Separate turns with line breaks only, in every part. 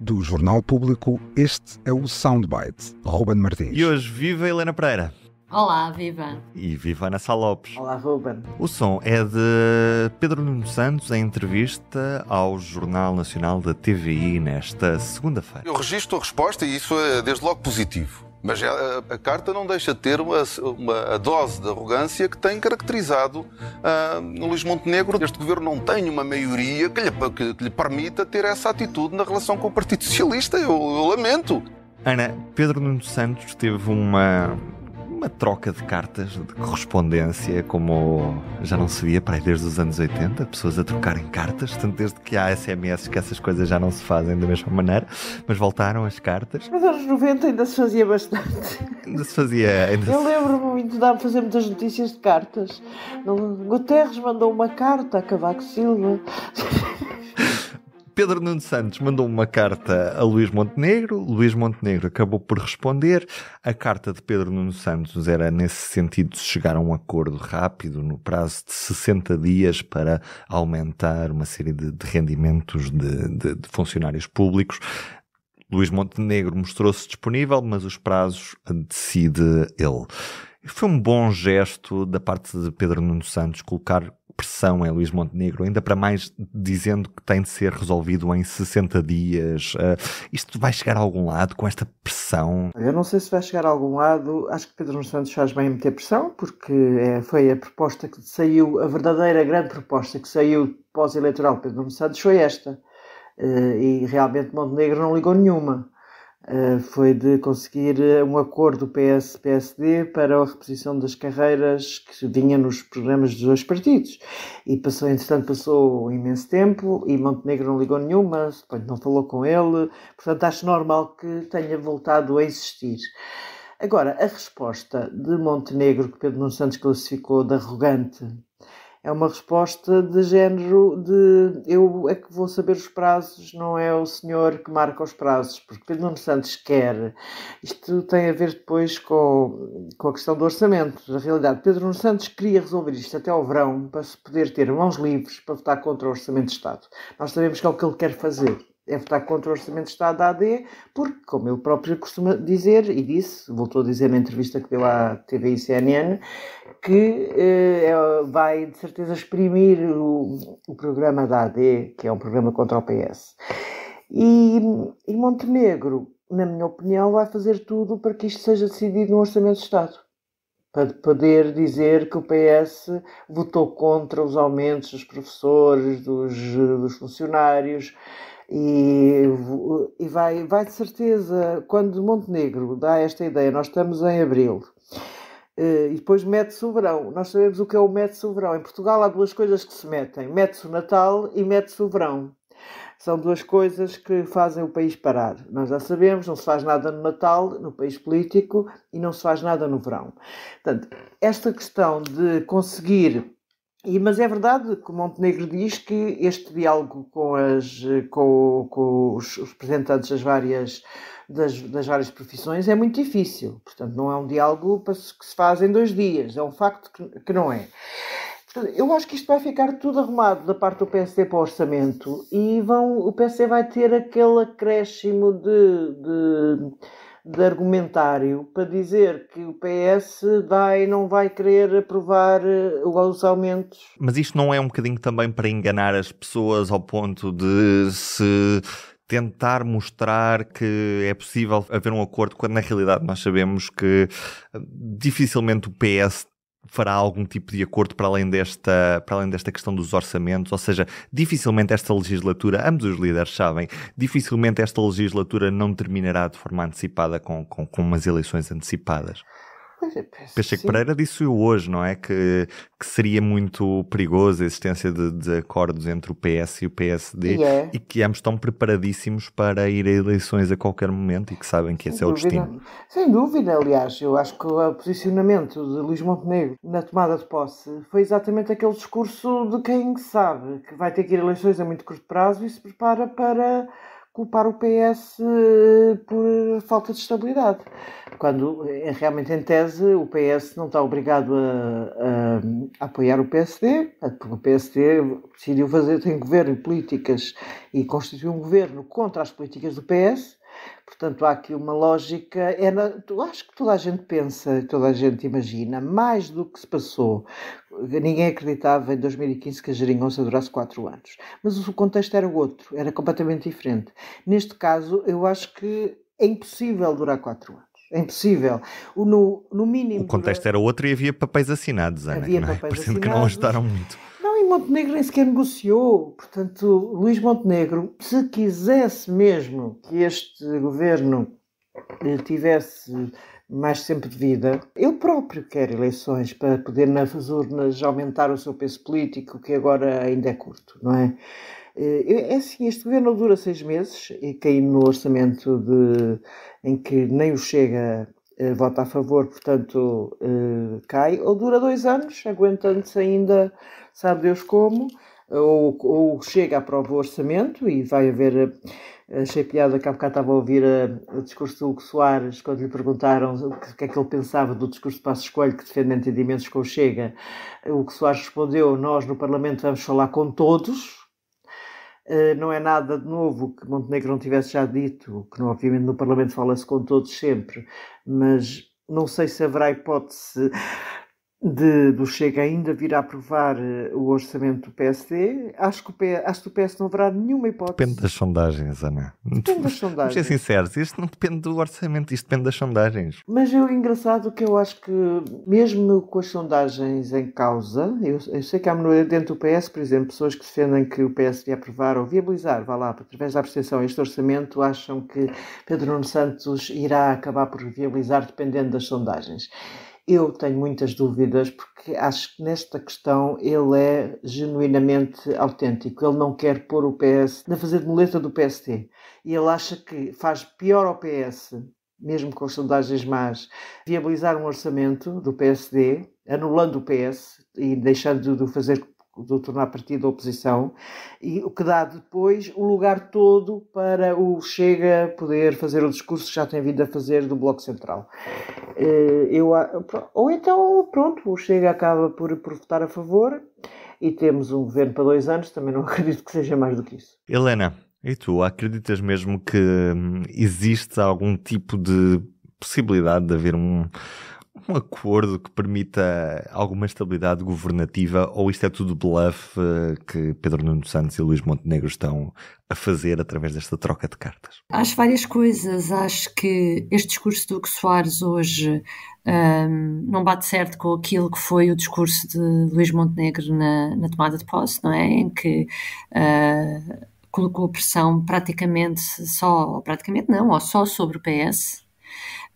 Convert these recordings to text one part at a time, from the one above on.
Do Jornal Público, este é o Soundbite. Ruben Martins. E hoje, viva Helena Pereira.
Olá, viva!
E viva Ana Sá Lopes. Olá, Ruben. O som é de Pedro Nuno Santos em entrevista ao Jornal Nacional da TVI nesta segunda-feira. Eu registro a resposta e isso é desde logo positivo. Mas eh, a, a, carta não deixa de ter uma, uma a dose de arrogância que tem caracterizado uh, Luís Montenegro. Este governo não tem uma maioria que lhe, que, que lhe, permita ter essa atitude na relação com o Partido Socialista. Eu, eu lamento. Ana, Pedro Nuno Santos teve uma, uma troca de cartas, de correspondência, como já não se via para aí desde os anos 80, pessoas a trocarem cartas, tanto desde que há SMS que essas coisas já não se fazem da mesma maneira, mas voltaram as cartas.
Nos anos 90 ainda se fazia bastante.
Ainda se fazia. Ainda Eu se...
lembro-me muito de fazer muitas notícias de cartas. Guterres mandou uma carta a Cavaco Silva.
Pedro Nuno Santos mandou uma carta a Luís Montenegro. Luís Montenegro acabou por responder. A carta de Pedro Nuno Santos era nesse sentido de chegar a um acordo rápido, no prazo de 60 dias, para aumentar uma série de, de rendimentos de, de, de funcionários públicos. Luís Montenegro mostrou-se disponível, mas os prazos decide ele. Foi um bom gesto da parte de Pedro Nuno Santos colocar pressão em Luís Montenegro, ainda para mais dizendo que tem de ser resolvido em 60 dias. Uh, isto vai chegar a algum lado com esta pressão?
Eu não sei se vai chegar a algum lado. Acho que Pedro Nuno Santos faz bem em meter pressão, porque é, foi a proposta que saiu, a verdadeira grande proposta que saiu pós-eleitoral Pedro Nuno Santos foi esta. Uh, e realmente Montenegro não ligou nenhuma. Eh, foi de conseguir eh, um acordo PS-PSD para a reposição das carreiras que vinha nos programas dos dois partidos. E passou, entretanto, passou um imenso tempo e Montenegro não ligou nenhuma, não falou com ele, portanto acho normal que tenha voltado a existir. Agora, a resposta de Montenegro, que Pedro Nunes Santos classificou de arrogante, é uma resposta de género de eu é que vou saber os prazos, não é o senhor que marca os prazos, porque Pedro Nuno Santos quer. Isto tem a ver depois com, com a questão do orçamento. Na realidade, Pedro Nuno Santos queria resolver isto até ao verão para se poder ter mãos livres para votar contra o orçamento de Estado. Nós sabemos que é o que ele quer fazer é votar contra o Orçamento de Estado da AD, porque, como ele próprio costuma dizer, e disse, voltou a dizer na entrevista que deu à TV e CNN, que eh, é, vai, de certeza, exprimir o, o, programa da AD, que é um programa contra o PS. E, e Montenegro, na minha opinião, vai fazer tudo para que isto seja decidido no Orçamento de Estado para poder dizer que o PS votou contra os aumentos dos professores, dos, dos funcionários, e, e vai, vai de certeza, quando Montenegro dá esta ideia, nós estamos em abril, eh, e depois mete-se o verão. Nós sabemos o que é o mete-se o verão. Em Portugal há duas coisas que se metem: mete-se o Natal e mete-se o verão. São duas coisas que fazem o país parar. Nós já sabemos, não se faz nada no Natal, no país político, e não se faz nada no verão. Portanto, esta questão de conseguir e, mas é verdade que Montenegro diz que este diálogo com, as, com, com os representantes das várias, das, das, várias profissões é muito difícil. Portanto, não é um diálogo que se faz em dois dias. É um facto que, que não é. Eu acho que isto vai ficar tudo arrumado da parte do PSD para o orçamento e vão, o PSD vai ter aquele acréscimo de, de de argumentário para dizer que o PS vai não vai querer aprovar eh, os aumentos.
Mas isto não é um bocadinho também para enganar as pessoas ao ponto de se tentar mostrar que é possível haver um acordo quando na realidade nós sabemos que eh, dificilmente o PS fará algum tipo de acordo para além, desta, para além desta questão dos orçamentos? Ou seja, dificilmente esta legislatura, ambos os líderes sabem, dificilmente esta legislatura não terminará de forma antecipada com, com, com umas eleições antecipadas. Pensei que Pereira disse hoje, não é? Que, que seria muito perigoso a existência de, de acordos entre o PS e o PSD é. e que ambos estão preparadíssimos para ir a eleições a qualquer momento e que sabem que Sem esse dúvida. é o destino.
Sem dúvida, aliás, eu acho que o posicionamento de Luís Montenegro na tomada de posse foi exatamente aquele discurso de quem sabe que vai ter que ir a eleições a muito curto prazo e se prepara para culpar o PS eh, por falta de estabilidade, quando eh, realmente em tese o PS não está obrigado a, a, a apoiar o PSD, porque o PSD decidiu fazer, tem governo e políticas e constituiu um governo contra as políticas do PS, Portanto, há aqui uma lógica. É na, acho que toda a gente pensa, toda a gente imagina, mais do que se passou. Ninguém acreditava em 2015 que a geringonça durasse quatro anos. Mas o contexto era outro, era completamente diferente. Neste caso, eu acho que é impossível durar quatro anos. É impossível. O, no, no mínimo. O
contexto era outro e havia papéis assinados, Ana. Havia não é? papéis assinados. que não ajudaram muito
e Montenegro nem sequer negociou. Portanto, Luís Montenegro, se quisesse mesmo que este governo eh, tivesse mais tempo de vida, ele próprio quer eleições para poder nas urnas aumentar o seu peso político, que agora ainda é curto, não é? Eh, é, é assim, este governo dura seis meses e caiu no orçamento de, em que nem o Chega eh, vota a favor, portanto eh, cai, ou dura dois anos, aguentando-se ainda, sabe Deus como, ou, ou chega, prova o orçamento e vai haver. Eh, achei piada que há bocado estava a ouvir o discurso do Hugo Soares, quando lhe perguntaram o que é que ele pensava do discurso de Passo Escolho, que defende entendimentos com o Chega. O Hugo Soares respondeu: Nós no Parlamento vamos falar com todos, eh, não é nada de novo que Montenegro não tivesse já dito, que não, obviamente no Parlamento fala-se com todos sempre, mas não sei se haverá hipótese de, do Chega ainda vir a aprovar eh, o orçamento do PSD, acho que, o PS, acho que do PS não haverá nenhuma hipótese. Depende das
sondagens, Ana. Depende das sondagens. Vamos ser sinceros, isto não depende do orçamento, isto depende das sondagens.
Mas é engraçado que eu acho que, mesmo com as sondagens em causa, eu, eu sei que há dentro do PS, por exemplo, pessoas que defendem que o PS ia aprovar ou viabilizar, vá lá, através da abstenção, este orçamento, acham que Pedro Nuno Santos irá acabar por viabilizar dependendo das sondagens. Eu tenho muitas dúvidas porque acho que nesta questão ele é genuinamente autêntico. Ele não quer pôr o PS na fazer de muleta do PST. E ele acha que faz pior ao PS, mesmo com as sondagens más, viabilizar um orçamento do PSD, anulando o PS e deixando de o fazer do tornar partido da oposição, e o que dá depois o lugar todo para o Chega poder fazer o discurso que já tem vindo a fazer do Bloco Central. Eh, eu, ou então, pronto, o Chega acaba por, por votar a favor e temos um governo para dois anos, também não acredito que seja mais do que isso.
Helena, e tu, acreditas mesmo que hum, existe algum tipo de possibilidade de haver um um acordo que permita alguma estabilidade governativa ou isto é tudo bluff eh, que Pedro Nuno Santos e Luís Montenegro estão a fazer através desta troca de cartas?
Acho várias coisas. Acho que este discurso do Hugo Soares hoje um, ehm, não bate certo com aquilo que foi o discurso de Luís Montenegro na, na tomada de posse, não é? Em que. Uh, colocou pressão praticamente só, praticamente não, ou só sobre o PS,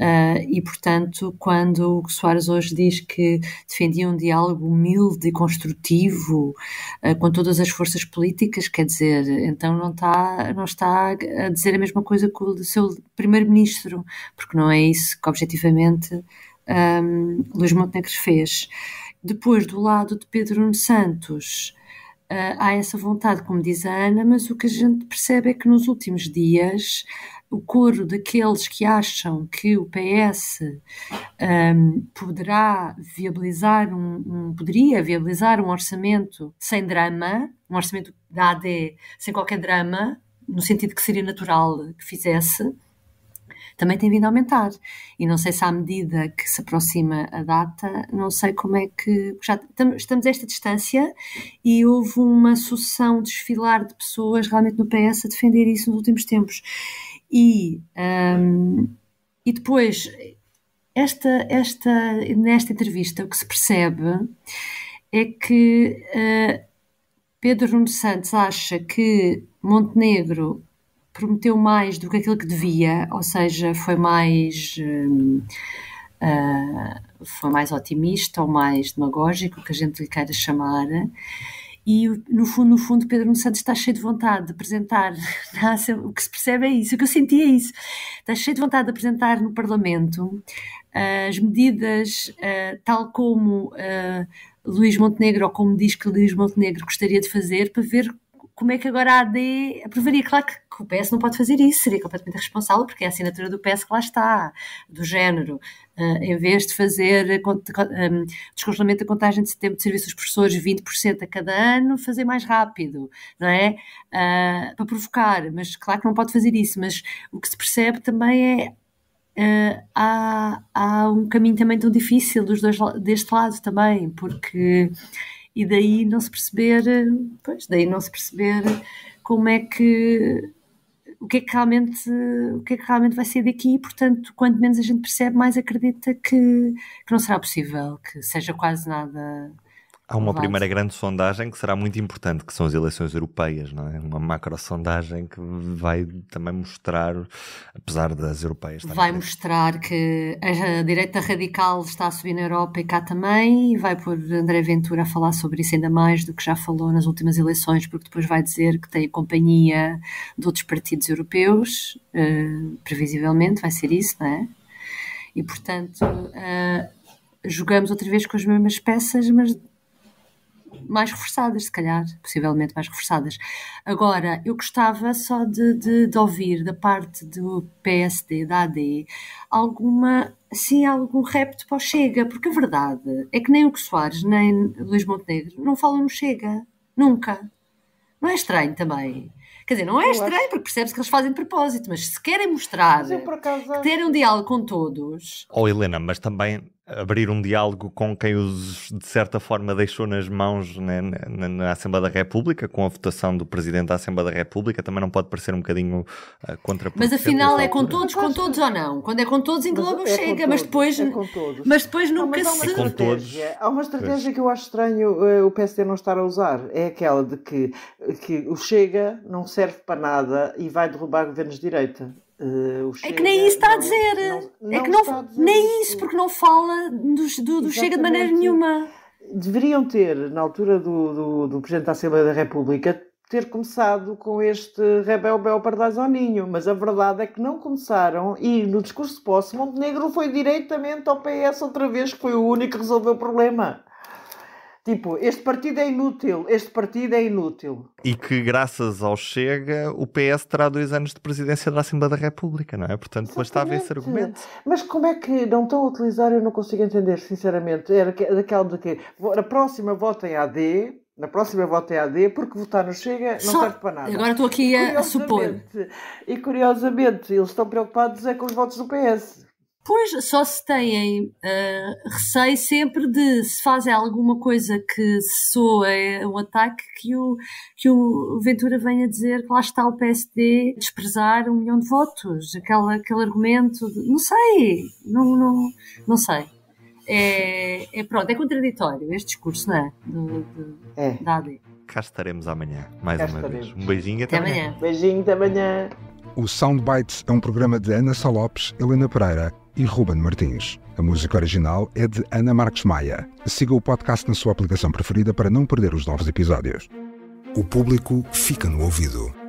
Uh, e, portanto, quando o Soares hoje diz que defendia um diálogo humilde e construtivo uh, com todas as forças políticas, quer dizer, então não está, não está a dizer a mesma coisa que o seu primeiro-ministro, porque não é isso que objetivamente um, ah, Luís Montenegro fez. Depois, do lado de Pedro Santos, ah, há essa vontade, como diz a Ana, mas o que a gente percebe é que nos últimos dias o coro daqueles que acham que o PS um, poderá viabilizar um, um, poderia viabilizar um orçamento sem drama, um orçamento da AD sem qualquer drama, no sentido que seria natural que fizesse, também tem vindo a aumentar. E não sei se à medida que se aproxima a data, não sei como é que. Já estamos a esta distância e houve uma sucessão desfilar de pessoas realmente no PS a defender isso nos últimos tempos. E, um, e depois, esta, esta, nesta entrevista, o que se percebe é que uh, Pedro Nuno Santos acha que Montenegro prometeu mais do que aquilo que devia, ou seja, foi mais. uh, foi mais otimista ou mais demagógico, o que a gente lhe queira chamar. E no fundo, no fundo, Pedro Santos está cheio de vontade de apresentar. o que se percebe é isso, o que eu senti é isso. Está cheio de vontade de apresentar no Parlamento ah, as medidas, ah, tal como Luís Montenegro, ou como diz que Luís Montenegro gostaria de fazer, para ver como é que agora a AD aprovaria? Claro que, que o PS não pode fazer isso, seria completamente responsável, porque é a assinatura do PS que lá está, do género. Uh, em vez de fazer um, ah, descongelamento da contagem de tempo de serviço dos professores 20% a cada ano, fazer mais rápido, não é? Uh, para provocar, mas claro que não pode fazer isso, mas o que se percebe também é Uh, há, há, um caminho também tão difícil dos dois, deste lado também, porque e daí não se perceber, eh, pois, daí não se perceber como é que o que é que realmente o que é que realmente vai ser daqui e portanto quanto menos a gente percebe mais acredita que, que não será possível que seja quase nada Há uma primeira
grande sondagem que será muito importante, que são as eleições europeias, não é? Uma macro-sondagem que vai também mostrar, apesar das europeias... Vai
mostrar que a direita radical está a subir na Europa e cá também, e vai pôr André Ventura a falar sobre isso ainda mais do que já falou nas últimas eleições, porque depois vai dizer que tem a companhia de outros partidos europeus, uh, previsivelmente vai ser isso, não é? E, portanto... Uh, jogamos outra vez com as mesmas peças, mas mais reforçadas, se calhar, possivelmente mais reforçadas. Agora, eu gostava só de, de, de ouvir da parte do PSD, da AD, alguma sim algum repto para o Chega, porque a verdade é que nem o Soares nem Luís Montenegro não falam no Chega, nunca. Não é estranho também. Quer dizer, não é eu estranho, acho... porque percebes que eles fazem de propósito, mas se querem mostrar
acaso... que terem um
diálogo com todos.
Oh, Helena, mas também abrir um diálogo com quem os, de certa forma, deixou nas mãos né, na, na, Assembleia da República, com a votação do Presidente da Assembleia da República, também não pode parecer um bocadinho uh, Mas afinal é com todos,
com todos ou não? Quando é com todos, então logo é chega, mas depois, é mas
depois
nunca não, mas há uma Todos. Há uma estratégia pois. que eu acho estranho uh, o PSD não estar a usar, é aquela de que, que o Chega não serve para nada e vai derrubar governos de direita. Uh, eh, Chega, é que nem isso
está a dizer. Não, não é que não, nem isso, porque não fala do, do, do Chega de maneira nenhuma.
Deveriam ter, na altura do, do, do Presidente da Assembleia da República, ter começado com este Rebel Bel Pardais ao Ninho, mas a verdade é que não começaram e no discurso de posse Montenegro foi diretamente ao PS outra vez, que foi o único que resolveu o problema. Tipo, este partido é inútil, este partido é inútil.
E que, graças ao Chega, o PS terá dois anos de presidência da Assembleia da República, não é? Portanto, estava esse argumento.
Mas como é que não estão a utilizar? Eu não consigo entender, sinceramente. Era daquela de que na próxima votem AD, na próxima voto é AD, porque votar no Chega não Só... serve para nada. Agora estou aqui a, a supor. E curiosamente, eles estão preocupados é com os votos do PS. Pois, só se têm uh,
receio sempre de se fazem alguma coisa que soa é um ataque que o, que o Ventura venha dizer que lá está o PSD desprezar um milhão de votos, aquele, aquele argumento, de, não sei, não, não, não sei. É, é pronto, é contraditório este discurso, não é? Do, do, é. Da AD.
Cá estaremos amanhã, mais Cá uma estaremos. vez. Um beijinho até, até amanhã. amanhã.
Beijinho até amanhã.
O Soundbites é um programa de Ana Salopes, Helena Pereira e Ruben Martins. A música original é de Ana Marques Maia. Siga o podcast na sua aplicação preferida para não perder os novos episódios.
O público fica no ouvido.